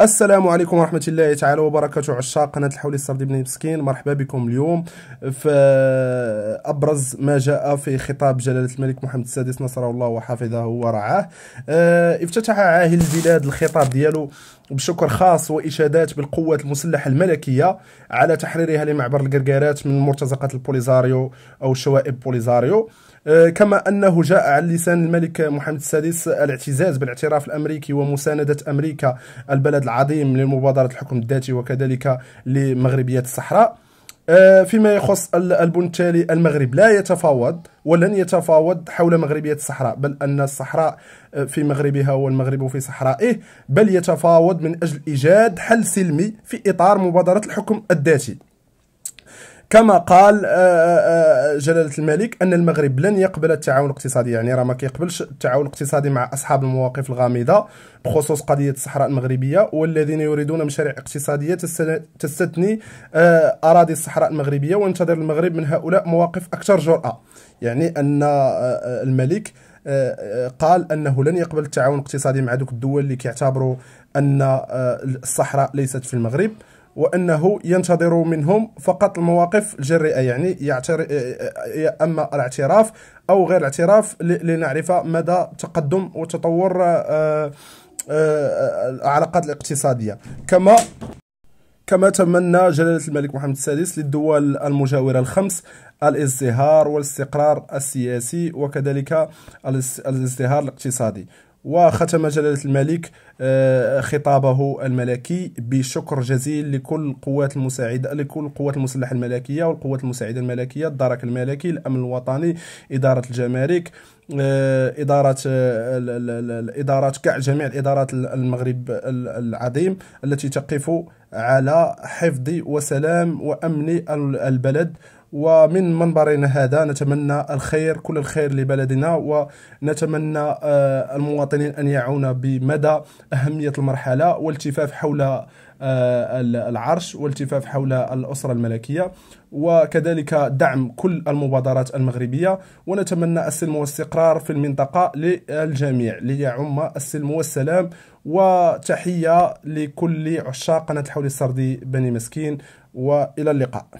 السلام عليكم ورحمة الله تعالى وبركاته عشاق قناة الحولي السردي بن مسكين مرحبا بكم اليوم في أبرز ما جاء في خطاب جلالة الملك محمد السادس نصره الله وحفظه ورعاه آه، افتتح عاهل البلاد الخطاب ديالو بشكر خاص وإشادات بالقوات المسلحة الملكية على تحريرها لمعبر القرقارات من مرتزقة البوليزاريو أو شوائب بوليزاريو آه، كما أنه جاء على لسان الملك محمد السادس الاعتزاز بالاعتراف الأمريكي ومساندة أمريكا البلد العظيم لمبادره الحكم الذاتي وكذلك لمغربيات الصحراء آه، فيما يخص البن التالي المغرب لا يتفاوض ولن يتفاوض حول مغربية الصحراء بل أن الصحراء آه، في مغربها والمغرب في صحرائه بل يتفاوض من أجل إيجاد حل سلمي في إطار مبادرة الحكم الذاتي كما قال آه، آه، آه، جلاله الملك ان المغرب لن يقبل التعاون الاقتصادي يعني راه ما كيقبلش التعاون الاقتصادي مع اصحاب المواقف الغامضه بخصوص قضيه الصحراء المغربيه والذين يريدون مشاريع اقتصاديه تستثني اراضي الصحراء المغربيه وينتظر المغرب من هؤلاء مواقف اكثر جراه يعني ان الملك قال انه لن يقبل التعاون الاقتصادي مع دوك الدول اللي كيعتبروا ان الصحراء ليست في المغرب وانه ينتظر منهم فقط المواقف الجريئه يعني يعتر... اما الاعتراف او غير الاعتراف لنعرف مدى تقدم وتطور آه، آه، العلاقات الاقتصاديه كما كما تمنى جلالة الملك محمد السادس للدول المجاورة الخمس الازدهار والاستقرار السياسي وكذلك الازدهار الاقتصادي وختم جلالة الملك آه، خطابه الملكي بشكر جزيل لكل القوات المساعدة لكل القوات المسلحة الملكية والقوات المساعدة الملكية الدرك الملكي الأمن الوطني إدارة الجمارك آه، إدارة آه، الإدارات كاع جميع الإدارات المغرب العظيم التي تقف على حفظ وسلام وأمن البلد ومن منبرنا هذا نتمنى الخير كل الخير لبلدنا ونتمنى آه، المواطنين أن يعون بمدى أهمية المرحلة والتفاف حول آه، العرش والتفاف حول الأسرة الملكية وكذلك دعم كل المبادرات المغربية ونتمنى السلم والاستقرار في المنطقة للجميع ليعم السلم والسلام وتحية لكل عشاق قناة حول السردي بني مسكين وإلى اللقاء